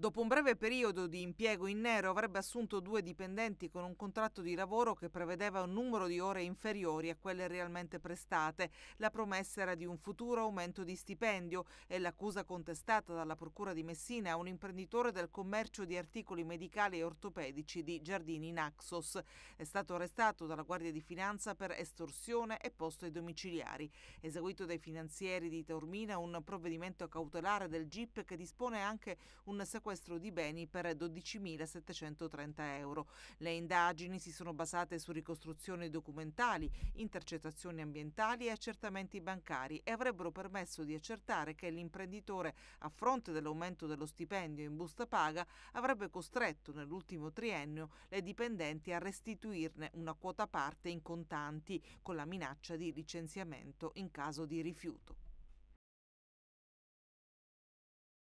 Dopo un breve periodo di impiego in nero avrebbe assunto due dipendenti con un contratto di lavoro che prevedeva un numero di ore inferiori a quelle realmente prestate. La promessa era di un futuro aumento di stipendio e l'accusa contestata dalla Procura di Messina a un imprenditore del commercio di articoli medicali e ortopedici di Giardini Naxos. È stato arrestato dalla Guardia di Finanza per estorsione e posto ai domiciliari. Eseguito dai finanzieri di Taormina un provvedimento cautelare del GIP che dispone anche un sequestro sequestro di beni per 12.730 euro. Le indagini si sono basate su ricostruzioni documentali, intercettazioni ambientali e accertamenti bancari e avrebbero permesso di accertare che l'imprenditore, a fronte dell'aumento dello stipendio in busta paga, avrebbe costretto nell'ultimo triennio le dipendenti a restituirne una quota parte in contanti, con la minaccia di licenziamento in caso di rifiuto.